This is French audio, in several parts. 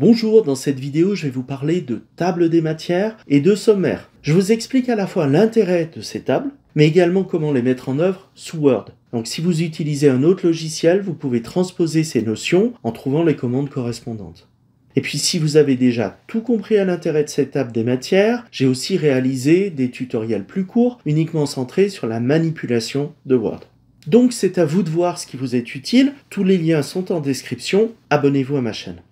Bonjour, dans cette vidéo je vais vous parler de table des matières et de sommaire. Je vous explique à la fois l'intérêt de ces tables, mais également comment les mettre en œuvre sous Word. Donc si vous utilisez un autre logiciel, vous pouvez transposer ces notions en trouvant les commandes correspondantes. Et puis si vous avez déjà tout compris à l'intérêt de cette table des matières, j'ai aussi réalisé des tutoriels plus courts, uniquement centrés sur la manipulation de Word. Donc c'est à vous de voir ce qui vous est utile, tous les liens sont en description, abonnez-vous à ma chaîne.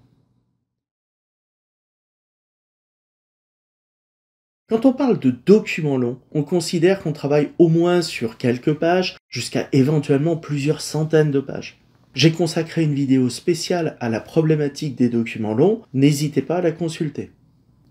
Quand on parle de documents longs, on considère qu'on travaille au moins sur quelques pages, jusqu'à éventuellement plusieurs centaines de pages. J'ai consacré une vidéo spéciale à la problématique des documents longs, n'hésitez pas à la consulter.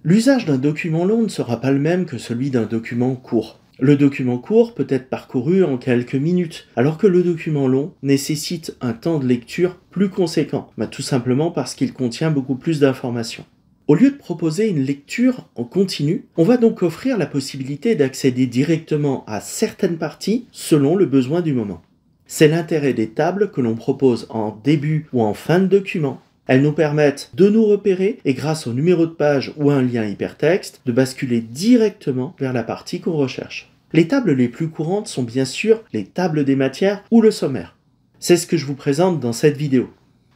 L'usage d'un document long ne sera pas le même que celui d'un document court. Le document court peut être parcouru en quelques minutes, alors que le document long nécessite un temps de lecture plus conséquent, bah, tout simplement parce qu'il contient beaucoup plus d'informations. Au lieu de proposer une lecture en continu, on va donc offrir la possibilité d'accéder directement à certaines parties selon le besoin du moment. C'est l'intérêt des tables que l'on propose en début ou en fin de document. Elles nous permettent de nous repérer et grâce au numéro de page ou à un lien hypertexte, de basculer directement vers la partie qu'on recherche. Les tables les plus courantes sont bien sûr les tables des matières ou le sommaire. C'est ce que je vous présente dans cette vidéo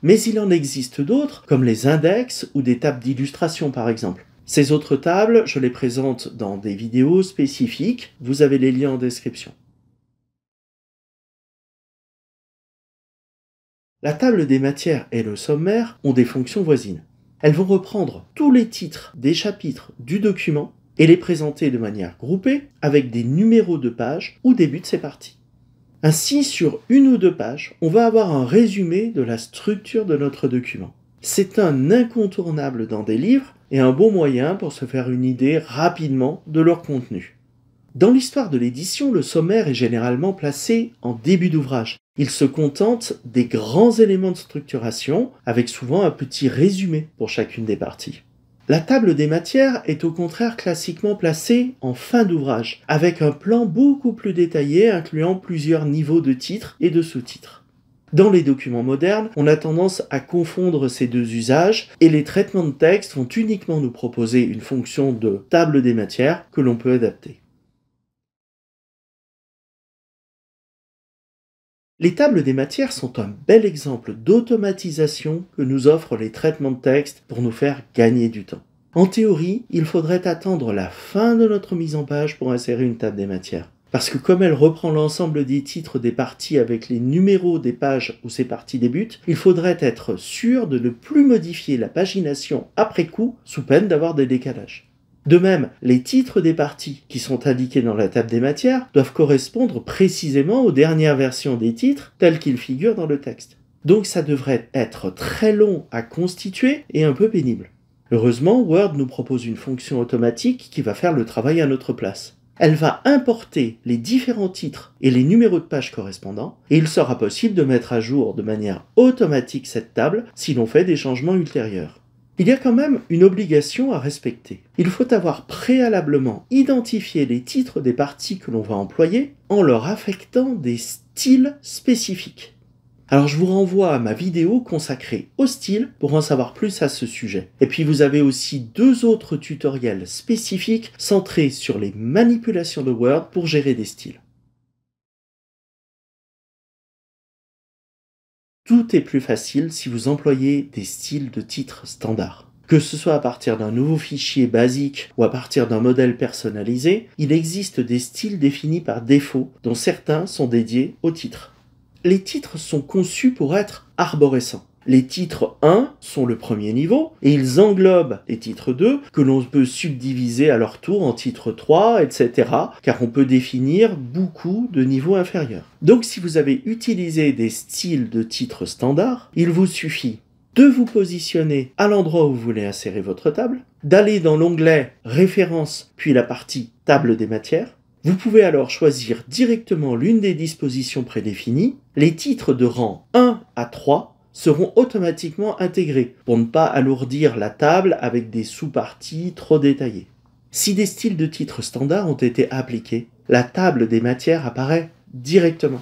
mais il en existe d'autres, comme les index ou des tables d'illustration par exemple. Ces autres tables, je les présente dans des vidéos spécifiques, vous avez les liens en description. La table des matières et le sommaire ont des fonctions voisines. Elles vont reprendre tous les titres des chapitres du document et les présenter de manière groupée avec des numéros de pages ou début de ces parties. Ainsi, sur une ou deux pages, on va avoir un résumé de la structure de notre document. C'est un incontournable dans des livres et un bon moyen pour se faire une idée rapidement de leur contenu. Dans l'histoire de l'édition, le sommaire est généralement placé en début d'ouvrage. Il se contente des grands éléments de structuration, avec souvent un petit résumé pour chacune des parties. La table des matières est au contraire classiquement placée en fin d'ouvrage, avec un plan beaucoup plus détaillé incluant plusieurs niveaux de titres et de sous-titres. Dans les documents modernes, on a tendance à confondre ces deux usages et les traitements de texte vont uniquement nous proposer une fonction de table des matières que l'on peut adapter. Les tables des matières sont un bel exemple d'automatisation que nous offrent les traitements de texte pour nous faire gagner du temps. En théorie, il faudrait attendre la fin de notre mise en page pour insérer une table des matières. Parce que comme elle reprend l'ensemble des titres des parties avec les numéros des pages où ces parties débutent, il faudrait être sûr de ne plus modifier la pagination après coup sous peine d'avoir des décalages. De même, les titres des parties qui sont indiqués dans la table des matières doivent correspondre précisément aux dernières versions des titres tels qu'ils figurent dans le texte. Donc ça devrait être très long à constituer et un peu pénible. Heureusement, Word nous propose une fonction automatique qui va faire le travail à notre place. Elle va importer les différents titres et les numéros de page correspondants, et il sera possible de mettre à jour de manière automatique cette table si l'on fait des changements ultérieurs il y a quand même une obligation à respecter. Il faut avoir préalablement identifié les titres des parties que l'on va employer en leur affectant des styles spécifiques. Alors je vous renvoie à ma vidéo consacrée au style pour en savoir plus à ce sujet. Et puis vous avez aussi deux autres tutoriels spécifiques centrés sur les manipulations de Word pour gérer des styles. Tout est plus facile si vous employez des styles de titres standards. Que ce soit à partir d'un nouveau fichier basique ou à partir d'un modèle personnalisé, il existe des styles définis par défaut dont certains sont dédiés aux titres. Les titres sont conçus pour être arborescents. Les titres 1 sont le premier niveau et ils englobent les titres 2 que l'on peut subdiviser à leur tour en titres 3, etc. car on peut définir beaucoup de niveaux inférieurs. Donc si vous avez utilisé des styles de titres standards, il vous suffit de vous positionner à l'endroit où vous voulez insérer votre table, d'aller dans l'onglet Références » puis la partie Table des matières. Vous pouvez alors choisir directement l'une des dispositions prédéfinies, les titres de rang 1 à 3 seront automatiquement intégrés pour ne pas alourdir la table avec des sous-parties trop détaillées. Si des styles de titres standards ont été appliqués, la table des matières apparaît directement.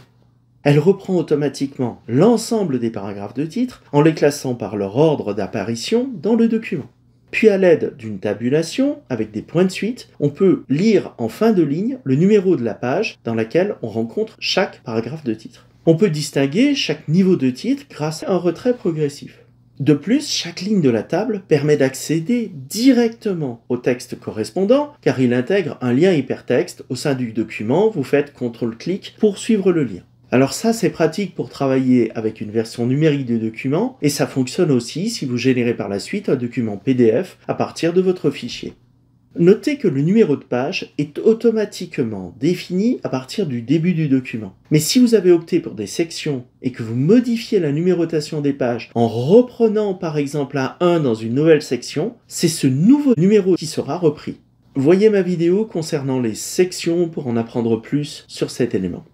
Elle reprend automatiquement l'ensemble des paragraphes de titres en les classant par leur ordre d'apparition dans le document. Puis à l'aide d'une tabulation avec des points de suite, on peut lire en fin de ligne le numéro de la page dans laquelle on rencontre chaque paragraphe de titre. On peut distinguer chaque niveau de titre grâce à un retrait progressif. De plus, chaque ligne de la table permet d'accéder directement au texte correspondant car il intègre un lien hypertexte au sein du document. Vous faites CTRL-clic pour suivre le lien. Alors ça, c'est pratique pour travailler avec une version numérique du document et ça fonctionne aussi si vous générez par la suite un document PDF à partir de votre fichier. Notez que le numéro de page est automatiquement défini à partir du début du document. Mais si vous avez opté pour des sections et que vous modifiez la numérotation des pages en reprenant par exemple un 1 dans une nouvelle section, c'est ce nouveau numéro qui sera repris. Voyez ma vidéo concernant les sections pour en apprendre plus sur cet élément.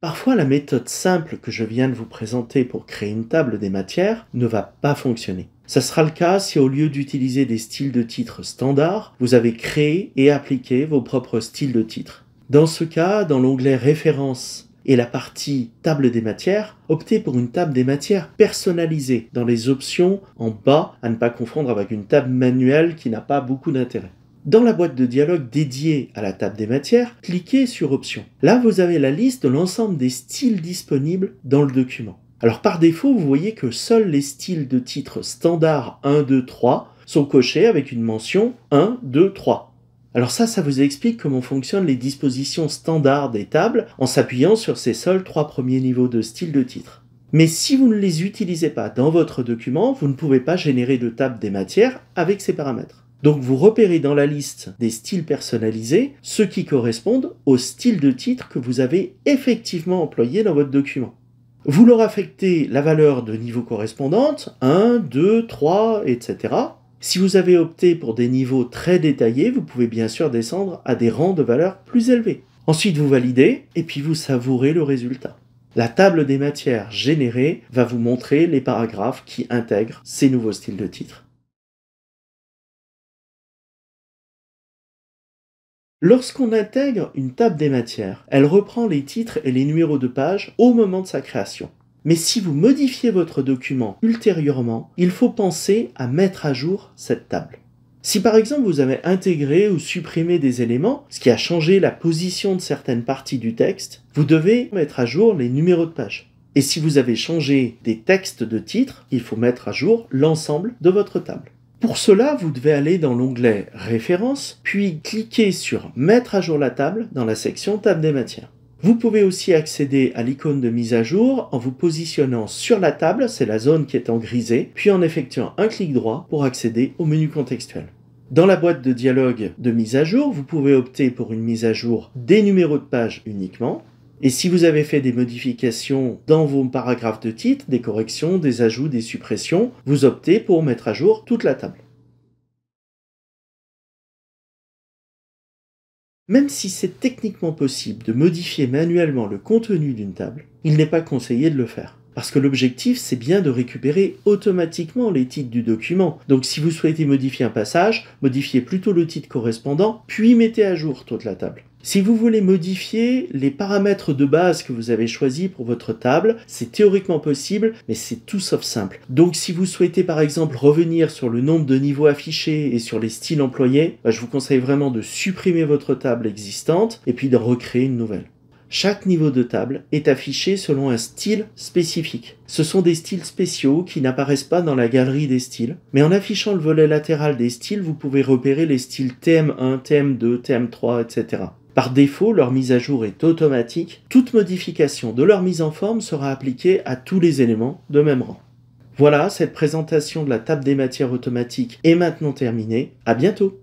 Parfois, la méthode simple que je viens de vous présenter pour créer une table des matières ne va pas fonctionner. Ça sera le cas si au lieu d'utiliser des styles de titres standards, vous avez créé et appliqué vos propres styles de titres. Dans ce cas, dans l'onglet Références et la partie Table des matières, optez pour une table des matières personnalisée dans les options en bas à ne pas confondre avec une table manuelle qui n'a pas beaucoup d'intérêt. Dans la boîte de dialogue dédiée à la table des matières, cliquez sur Options. Là, vous avez la liste de l'ensemble des styles disponibles dans le document. Alors par défaut, vous voyez que seuls les styles de titre standard 1, 2, 3 sont cochés avec une mention 1, 2, 3. Alors ça, ça vous explique comment fonctionnent les dispositions standards des tables en s'appuyant sur ces seuls trois premiers niveaux de style de titre. Mais si vous ne les utilisez pas dans votre document, vous ne pouvez pas générer de table des matières avec ces paramètres. Donc vous repérez dans la liste des styles personnalisés ceux qui correspondent au style de titre que vous avez effectivement employé dans votre document. Vous leur affectez la valeur de niveau correspondante, 1, 2, 3, etc. Si vous avez opté pour des niveaux très détaillés, vous pouvez bien sûr descendre à des rangs de valeurs plus élevés. Ensuite, vous validez et puis vous savourez le résultat. La table des matières générées va vous montrer les paragraphes qui intègrent ces nouveaux styles de titres. Lorsqu'on intègre une table des matières, elle reprend les titres et les numéros de page au moment de sa création. Mais si vous modifiez votre document ultérieurement, il faut penser à mettre à jour cette table. Si par exemple vous avez intégré ou supprimé des éléments, ce qui a changé la position de certaines parties du texte, vous devez mettre à jour les numéros de page. Et si vous avez changé des textes de titres, il faut mettre à jour l'ensemble de votre table. Pour cela, vous devez aller dans l'onglet Références, puis cliquer sur Mettre à jour la table dans la section Table des matières. Vous pouvez aussi accéder à l'icône de mise à jour en vous positionnant sur la table, c'est la zone qui est en grisé, puis en effectuant un clic droit pour accéder au menu contextuel. Dans la boîte de dialogue de mise à jour, vous pouvez opter pour une mise à jour des numéros de page uniquement, et si vous avez fait des modifications dans vos paragraphes de titre, des corrections, des ajouts, des suppressions, vous optez pour mettre à jour toute la table. Même si c'est techniquement possible de modifier manuellement le contenu d'une table, il n'est pas conseillé de le faire. Parce que l'objectif, c'est bien de récupérer automatiquement les titres du document. Donc si vous souhaitez modifier un passage, modifiez plutôt le titre correspondant, puis mettez à jour toute la table. Si vous voulez modifier les paramètres de base que vous avez choisis pour votre table, c'est théoriquement possible, mais c'est tout sauf simple. Donc si vous souhaitez par exemple revenir sur le nombre de niveaux affichés et sur les styles employés, bah, je vous conseille vraiment de supprimer votre table existante et puis de recréer une nouvelle. Chaque niveau de table est affiché selon un style spécifique. Ce sont des styles spéciaux qui n'apparaissent pas dans la galerie des styles, mais en affichant le volet latéral des styles, vous pouvez repérer les styles TM1, TM2, TM3, etc. Par défaut, leur mise à jour est automatique. Toute modification de leur mise en forme sera appliquée à tous les éléments de même rang. Voilà, cette présentation de la table des matières automatiques est maintenant terminée. À bientôt!